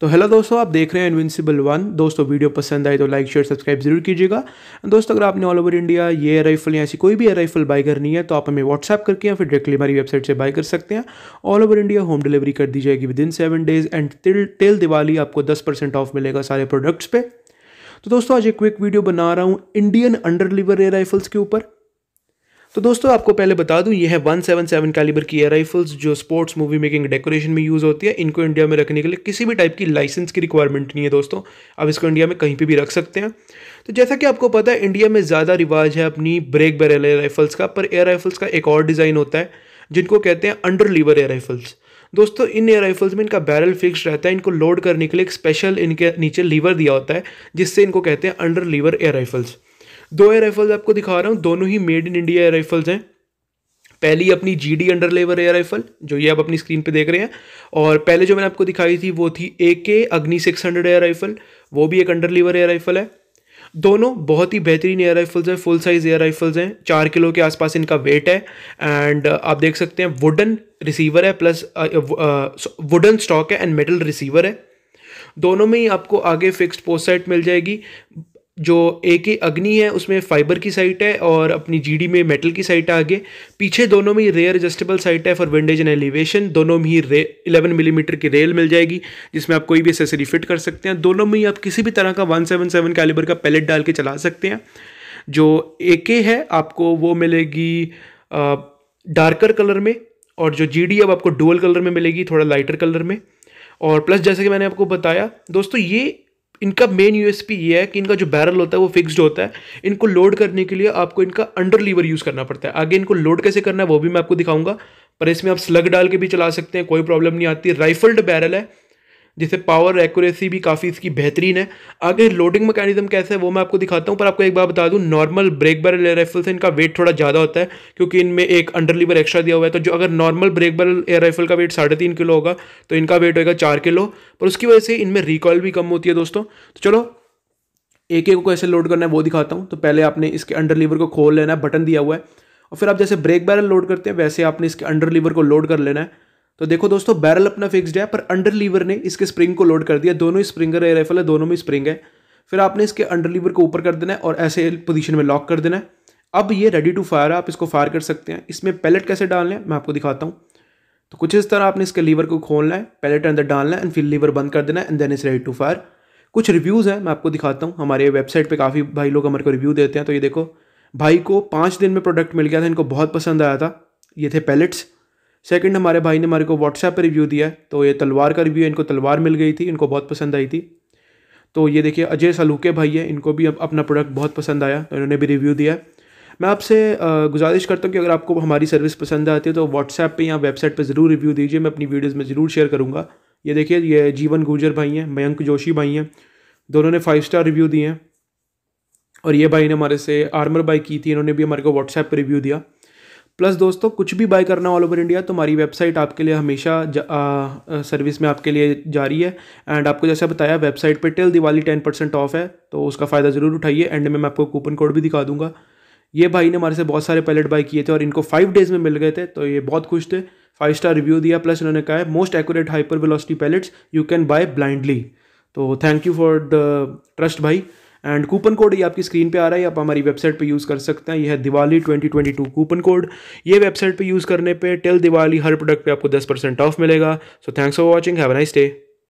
तो हेलो दोस्तों आप देख रहे हैं इनविंसिबल वन दोस्तों वीडियो पसंद आए तो लाइक शेयर सब्सक्राइब जरूर कीजिएगा दोस्तों अगर आपने ऑल ओवर इंडिया ये एयर राइफल या ऐसी कोई भी एयर राइफल बाय करनी है तो आप हमें व्हाट्सअप करके या फिर डायरेक्टली हमारी वेबसाइट से बाय कर सकते हैं all over India home delivery कर दी जाएगी within seven days and till till Diwali आपको दस परसेंट ऑफ मिलेगा सारे प्रोडक्ट्स पर तो दोस्तों आज एक क्विक वीडियो बना रहा हूँ Indian under lever air rifles के ऊपर तो दोस्तों आपको पहले बता दूं ये है 177 कैलिबर की एयर राइफल्स जो स्पोर्ट्स मूवी मेकिंग डेकोरेशन में यूज़ होती है इनको इंडिया में रखने के लिए किसी भी टाइप की लाइसेंस की रिक्वायरमेंट नहीं है दोस्तों आप इसको इंडिया में कहीं पे भी रख सकते हैं तो जैसा कि आपको पता है इंडिया में ज़्यादा रिवाज है अपनी ब्रेक बैरल एयर राइफल्स का पर एयर राइफल्स का एक और डिज़ाइन होता है जिनको कहते हैं अंडर लीवर एयर राइफल्स दोस्तों इन एयर राइफल्स में इनका बैरल फिक्स रहता है इनको लोड करने के लिए एक स्पेशल इनके नीचे लीवर दिया होता है जिससे इनको कहते हैं अंडर लीवर एयर राइफल्स दो एयर राइफल्स आपको दिखा रहा हूँ दोनों ही made in India air rifles हैं पहली अपनी G D under lever air rifle जो ये आप अपनी स्क्रीन पे देख रहे हैं और पहले जो मैंने आपको दिखाई थी वो थी ए के अग्नि सिक्स हंड्रेड एयर राइफल वो भी एक अंडर लेवर एयर राइफल है दोनों बहुत ही बेहतरीन एयर राइफल्स हैं फुल साइज़ एयर राइफल्स हैं चार किलो के आसपास इनका वेट है एंड uh, आप देख सकते हैं वुडन रिसीवर है प्लस वुडन स्टॉक है एंड मेटल रिसीवर है दोनों में ही आपको आगे फिक्स्ड पोस्ट साइट मिल जाएगी जो ए के अग्नि है उसमें फाइबर की साइट है और अपनी जीडी में मेटल की साइट है आगे पीछे दोनों में ही रेयर एडजस्टेबल साइट है फॉर विंडेज एंड एलिवेशन दोनों में ही रे इलेवन मिलीमीटर की रेल मिल जाएगी जिसमें आप कोई भी एसेसरी फिट कर सकते हैं दोनों में ही आप किसी भी तरह का वन सेवन सेवन कैलिबर का पैलेट डाल के चला सकते हैं जो ए के है आपको वो मिलेगी डार्कर कलर में और जो जी डी अब आपको डुअल कलर में मिलेगी थोड़ा लाइटर कलर में और प्लस जैसे कि मैंने आपको बताया दोस्तों ये इनका मेन यूएसपी ये है कि इनका जो बैरल होता है वो फिक्स्ड होता है इनको लोड करने के लिए आपको इनका अंडर लीवर यूज़ करना पड़ता है आगे इनको लोड कैसे करना है वो भी मैं आपको दिखाऊंगा पर इसमें आप स्लग डाल के भी चला सकते हैं कोई प्रॉब्लम नहीं आती राइफल्ड बैरल है जिसे पावर एक्यूरेसी भी काफ़ी इसकी बेहतरीन है आगे लोडिंग मैकेनिज्म कैसे है वो मैं आपको दिखाता हूँ पर आपको एक बार बता दूँ normal break barrel air rifle से इनका वेट थोड़ा ज़्यादा होता है क्योंकि इनमें एक अंडरलीवर एक्स्ट्रा दिया हुआ है तो जो अगर normal break barrel air rifle का वेट साढ़े तीन किलो होगा तो इनका वेट होगा चार किलो पर उसकी वजह से इनमें रिकॉयल भी कम होती है दोस्तों तो चलो एक एक को कैसे लोड करना है वो दिखाता हूँ तो पहले आपने इसके अंडर लीवर को खोल लेना है बटन दिया हुआ है और फिर आप जैसे ब्रेक बैरल लोड करते हैं वैसे आपने इसके अंडर लीवर को लोड कर लेना है तो देखो दोस्तों बैरल अपना फिक्सड है पर अंडर लीवर ने इसके स्प्रिंग को लोड कर दिया दोनों ही स्प्रिंगर है राइफल है दोनों में स्प्रिंग है फिर आपने इसके अंडर लीवर को ऊपर कर देना है और ऐसे पोजीशन में लॉक कर देना है अब ये रेडी टू फायर है आप इसको फायर कर सकते हैं इसमें पैलेट कैसे डालना है मैं आपको दिखाता हूँ तो कुछ इस तरह आपने इसके लीवर को खोलना है पैलेट अंदर डालना है एंड फिर लीवर बंद कर देना है and then is ready to fire कुछ रिव्यूज़ हैं मैं आपको दिखाता हूँ हमारे वेबसाइट पर काफ़ी भाई लोग हमारे को रिव्यू देते हैं तो ये देखो भाई को पाँच दिन में प्रोडक्ट मिल गया था इनको बहुत पसंद आया था ये थे पैलेट्स सेकंड हमारे भाई ने हमारे को व्हाट्सएप पर रिव्यू दिया तो ये तलवार का रिव्यू है इनको तलवार मिल गई थी इनको बहुत पसंद आई थी तो ये देखिए अजय सलूके भाई है इनको भी अपना प्रोडक्ट बहुत पसंद आया तो इन्होंने भी रिव्यू दिया मैं आपसे गुजारिश करता हूँ कि अगर आपको हमारी सर्विस पसंद आती है तो व्हाट्सएप पे या वेबसाइट पे ज़रूर रिव्यू दीजिए मैं अपनी वीडियोस में ज़रूर शेयर करूँगा ये देखिए ये जीवन गुर्जर भाई हैं मयंक जोशी भाई हैं दोनों ने फाइव स्टार रिव्यू दिए हैं और ये भाई ने हमारे से आर्मर बाई की थी इन्होंने भी हमारे को व्हाट्सएप पर रिव्यू दिया प्लस दोस्तों कुछ भी बाय करना ऑल ओवर इंडिया तो हमारी वेबसाइट आपके लिए हमेशा सर्विस में आपके लिए जारी है एंड आपको जैसा बताया वेबसाइट पे till Diwali ten percent off है तो उसका फ़ायदा ज़रूर उठाइए एंड में मैं आपको कूपन कोड भी दिखा दूंगा ये भाई ने हमारे से बहुत सारे पैलेट बाय किए थे और इनको फाइव डेज़ में मिल गए थे तो ये बहुत खुश थे फाइव स्टार रिव्यू दिया प्लस उन्होंने कहा है most accurate hyper velocity pellets you can buy blindly तो thank you for the trust भाई एंड कूपन कोड ये आपकी स्क्रीन पे आ रहा है आप हमारी वेबसाइट पे यूज़ कर सकते हैं यह है दिवाली 2022 कूपन कोड ये वेबसाइट पे यूज़ करने पे टिल दिवाली हर प्रोडक्ट पे आपको 10 परसेंट ऑफ मिलेगा so thanks for watching have nice day